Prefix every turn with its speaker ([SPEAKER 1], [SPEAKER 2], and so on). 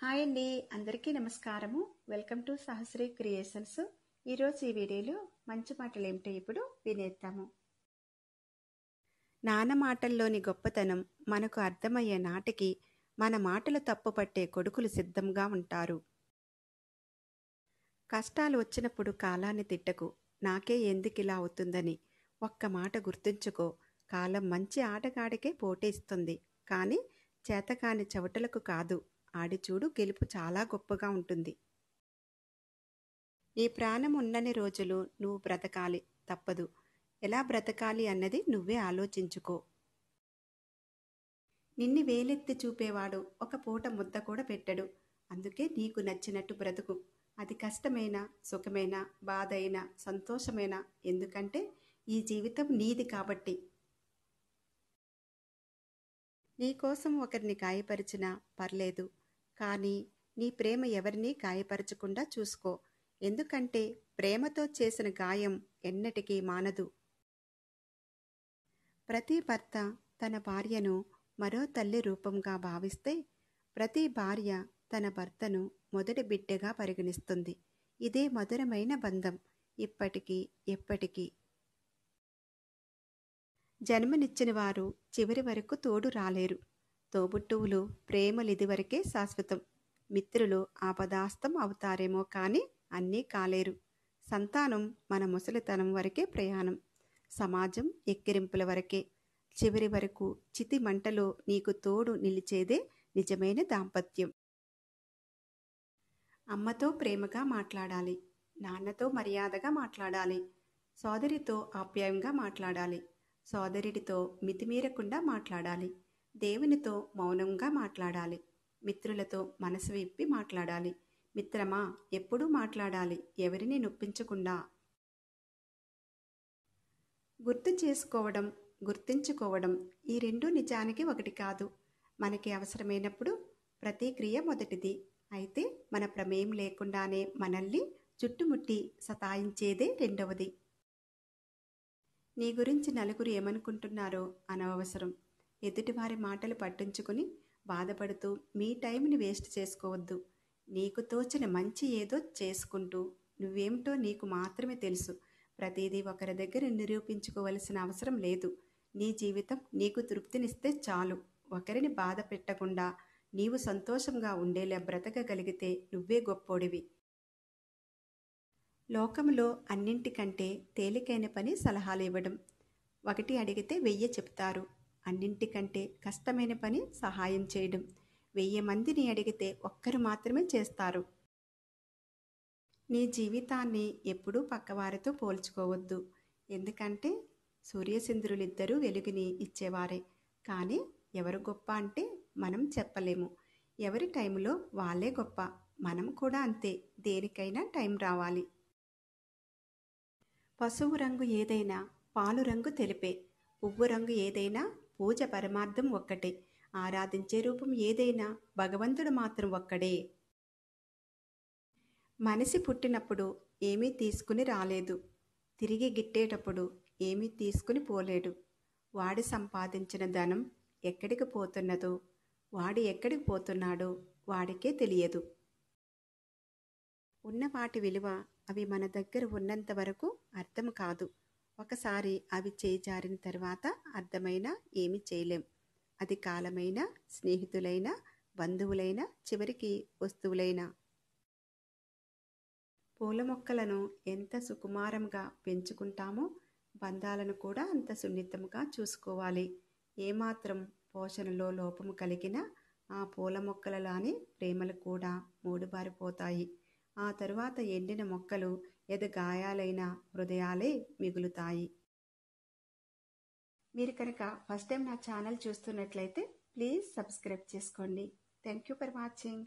[SPEAKER 1] hi అండి అందరికీ నమస్కారము వెల్కమ్ టు సహస్రీ క్రియేషన్స్ ఈరోజు ఈ వీడియోలో మంచి మాటలు ఏమిటో ఇప్పుడు వినేద్దాము నాన్న మాటల్లోని గొప్పతనం మనకు అర్థమయ్యే నాటికి మన మాటలు తప్పుపట్టే కొడుకులు సిద్ధంగా ఉంటారు కష్టాలు వచ్చినప్పుడు కాలాన్ని తిట్టకు నాకే ఎందుకిలా అవుతుందని ఒక్క మాట గుర్తుంచుకో కాలం మంచి ఆటగాడికే పోటీ ఇస్తుంది కానీ చేతకాని చవటలకు కాదు ఆడిచూడు గెలుపు చాలా గొప్పగా ఉంటుంది నీ ప్రాణం ఉన్నని రోజులు నువ్వు బ్రతకాలి తప్పదు ఎలా బ్రతకాలి అన్నది నువ్వే ఆలోచించుకో నిన్ను వేలెత్తి చూపేవాడు ఒక పూట ముద్ద కూడా పెట్టడు అందుకే నీకు నచ్చినట్టు బ్రతుకు అది కష్టమైన సుఖమైన బాధైనా సంతోషమైన ఎందుకంటే ఈ జీవితం నీది కాబట్టి నీకోసం ఒకరిని గాయపరిచినా పర్లేదు కానీ నీ ప్రేమ ఎవరినీ గాయపరచకుండా చూసుకో ఎందుకంటే ప్రేమతో చేసిన గాయం ఎన్నటికీ మానదు ప్రతి భర్త తన భార్యను మరో తల్లి రూపంగా భావిస్తే ప్రతి భార్య తన భర్తను మొదటి బిడ్డగా పరిగణిస్తుంది ఇదే మధురమైన బంధం ఇప్పటికీ ఎప్పటికీ జన్మనిచ్చిన వారు చివరి వరకు తోడు రాలేరు తోబుట్టువులు ప్రేమలిదివరకే శాశ్వతం మిత్రులు ఆపదాస్తం అవుతారేమో కానీ అన్నీ కాలేరు సంతానం మన ముసలితనం వరకే ప్రయాణం సమాజం ఎక్కిరింపుల వరకే చివరి వరకు చితి మంటలో నీకు తోడు నిలిచేదే నిజమైన దాంపత్యం అమ్మతో ప్రేమగా మాట్లాడాలి నాన్నతో మర్యాదగా మాట్లాడాలి సోదరితో ఆప్యాయంగా మాట్లాడాలి సోదరుడితో మితిమీరకుండా మాట్లాడాలి దేవునితో మౌనంగా మాట్లాడాలి మిత్రులతో మనసు విప్పి మాట్లాడాలి మిత్రమా ఎప్పుడూ మాట్లాడాలి ఎవరిని నొప్పించకుండా గుర్తు చేసుకోవడం గుర్తించుకోవడం ఈ రెండు నిజానికి ఒకటి కాదు మనకి అవసరమైనప్పుడు ప్రతిక్రియ మొదటిది అయితే మన ప్రమేయం లేకుండానే మనల్ని చుట్టుముట్టి సతాయించేదే రెండవది నీ గురించి నలుగురు ఏమనుకుంటున్నారో అనవసరం ఎదుటివారి మాటలు పట్టించుకుని బాధపడుతూ మీ టైంని వేస్ట్ చేసుకోవద్దు నీకు తోచిన మంచి ఏదో చేసుకుంటూ నువ్వేమిటో నీకు మాత్రమే తెలుసు ప్రతిదీ ఒకరి దగ్గర నిరూపించుకోవలసిన అవసరం లేదు నీ జీవితం నీకు తృప్తినిస్తే చాలు ఒకరిని బాధ పెట్టకుండా నీవు సంతోషంగా ఉండేలా బ్రతకగలిగితే నువ్వే గొప్పోడివి లోకంలో అన్నింటికంటే తేలికైన పని సలహాలు ఇవ్వడం ఒకటి అడిగితే వెయ్యి చెప్తారు అన్నింటికంటే కష్టమైన పని సహాయం చేయడం వెయ్యి మందిని అడిగితే ఒక్కరు మాత్రమే చేస్తారు నీ జీవితాన్ని ఎప్పుడూ పక్కవారితో పోల్చుకోవద్దు ఎందుకంటే సూర్యచంద్రులిద్దరూ వెలుగుని ఇచ్చేవారే కానీ ఎవరు గొప్ప అంటే మనం చెప్పలేము ఎవరి టైంలో వాళ్ళే గొప్ప మనం కూడా అంతే దేనికైనా టైం రావాలి పశువు రంగు ఏదైనా పాలు రంగు తెలిపే పువ్వు రంగు ఏదైనా పూజ పరమార్థం ఒక్కటే ఆరాధించే రూపం ఏదైనా భగవంతుడు మాత్రం ఒక్కడే మనిషి పుట్టినప్పుడు ఏమీ తీసుకుని రాలేదు తిరిగి గిట్టేటప్పుడు ఏమీ తీసుకుని పోలేడు వాడి సంపాదించిన ధనం ఎక్కడికి పోతున్నదో వాడు ఎక్కడికి పోతున్నాడో వాడికే తెలియదు ఉన్న వాటి విలువ అవి మన దగ్గర ఉన్నంత వరకు అర్థం కాదు ఒకసారి అవి చేజారిన తర్వాత అర్థమైనా ఏమి చేయలేం అది కాలమైన స్నేహితులైన బంధువులైన చివరికి వస్తువులైన పూల మొక్కలను ఎంత సుకుమారంగా పెంచుకుంటామో బంధాలను కూడా అంత సున్నితంగా చూసుకోవాలి ఏమాత్రం పోషణలో లోపము కలిగినా ఆ పూల మొక్కలలోని ప్రేమలు కూడా మూడుబారిపోతాయి ఆ తరువాత ఎండిన మొక్కలు ఎదగాయాలైన హృదయాలే మిగులుతాయి మీరు కనుక ఫస్ట్ టైం నా ఛానల్ చూస్తున్నట్లయితే ప్లీజ్ సబ్స్క్రైబ్ చేసుకోండి థ్యాంక్ యూ ఫర్ వాచింగ్